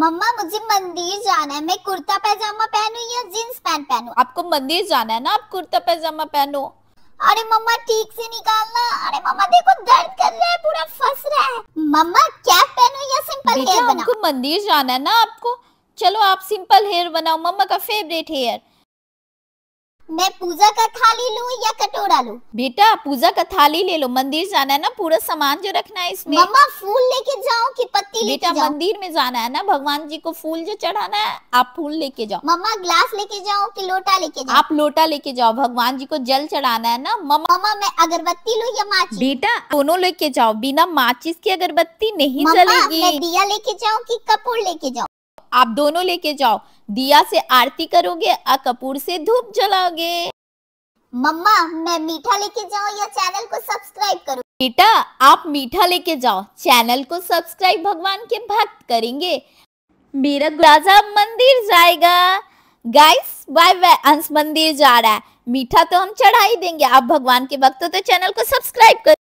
मम्मा मुझे मंदिर जाना है मैं कुर्ता पैजामा पहनू या जींस पैंट पहनू आपको मंदिर जाना है ना आप कुर्ता पैजामा पहनो अरे मम्मा ठीक से निकालना अरे मम्मा देखो दर्द कर रहा है पूरा फंस रहा है मम्मा क्या पहनू या सिंपल हेयर बनाओ आपको मंदिर जाना है ना आपको चलो आप सिंपल हेयर बनाओ मम्मा का फेवरेट हेयर मैं पूजा का थाली लूं या कटोरा लूं? बेटा पूजा का थाली ले लो मंदिर जाना है ना पूरा सामान जो रखना है इसमें मम्मा फूल लेके जाओ कि पत्ती लेके बेटा मंदिर में जाना है ना भगवान जी को फूल जो चढ़ाना है आप फूल लेके जाओ मम्मा ग्लास लेके जाओ कि लोटा लेके जाओ आप लोटा लेके जाओ भगवान जी को जल चढ़ाना है ना मम्मा मम्मा मैं अगरबत्ती लूं या माचिस बेटा दोनों लेके जाओ बिना माचिस की अगरबत्ती नहीं जलेगी दिया लेके जाओ की कपूर लेके जाओ आप दोनों लेके जाओ दिया से आरती करोगे और कपूर से धूप जलाओगे मम्मा मैं मीठा लेके जाऊँ या चैनल को सब्सक्राइब करूँ बेटा आप मीठा लेके जाओ चैनल को सब्सक्राइब भगवान के भक्त करेंगे मेरा राजा मंदिर जाएगा गाइस बाय बाय अंश मंदिर जा रहा है मीठा तो हम चढ़ा ही देंगे आप भगवान के भक्त तो चैनल को सब्सक्राइब कर